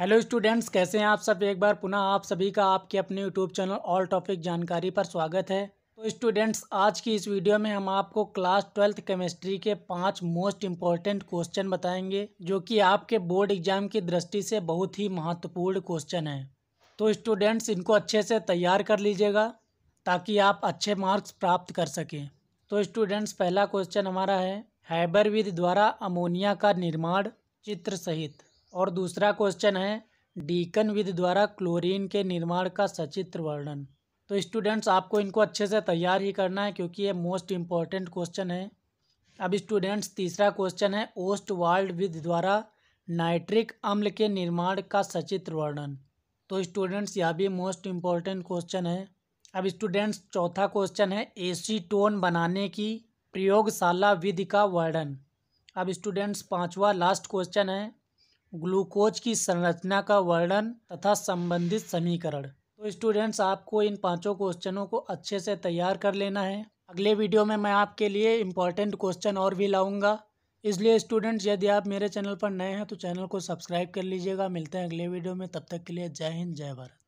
hello students कैसे हैं आप सब एक बार पुनः आप सभी का आपके अपने यूट्यूब चैनल ऑल टॉपिक जानकारी पर स्वागत है तो स्टूडेंट्स आज की इस वीडियो में हम आपको क्लास ट्वेल्थ केमिस्ट्री के पांच मोस्ट इम्पॉर्टेंट क्वेश्चन बताएंगे जो कि आपके बोर्ड एग्जाम की दृष्टि से बहुत ही महत्वपूर्ण क्वेश्चन है तो स्टूडेंट्स इनको अच्छे से तैयार कर लीजिएगा ताकि आप अच्छे मार्क्स प्राप्त कर सकें तो स्टूडेंट्स पहला क्वेश्चन हमारा है हैबरविद द्वारा अमोनिया का निर्माण चित्र सहित और दूसरा क्वेश्चन है डीकन विद द्वारा क्लोरीन के निर्माण का सचित्र वर्णन तो स्टूडेंट्स आपको इनको अच्छे से तैयार ही करना है क्योंकि ये मोस्ट इम्पॉर्टेंट क्वेश्चन है अब स्टूडेंट्स तीसरा क्वेश्चन है ओस्ट वाल्ड विद द्वारा नाइट्रिक अम्ल के निर्माण का सचित्र वर्णन तो स्टूडेंट्स यह भी मोस्ट इम्पॉर्टेंट क्वेश्चन है अब स्टूडेंट्स चौथा क्वेश्चन है एसीटोन बनाने की प्रयोगशाला विधि का वर्णन अब स्टूडेंट्स पांचवा लास्ट क्वेश्चन है ग्लूकोज की संरचना का वर्णन तथा संबंधित समीकरण तो स्टूडेंट्स आपको इन पांचों क्वेश्चनों को अच्छे से तैयार कर लेना है अगले वीडियो में मैं आपके लिए इम्पॉर्टेंट क्वेश्चन और भी लाऊंगा इसलिए स्टूडेंट्स यदि आप मेरे चैनल पर नए हैं तो चैनल को सब्सक्राइब कर लीजिएगा मिलते हैं अगले वीडियो में तब तक के लिए जय हिंद जय भारत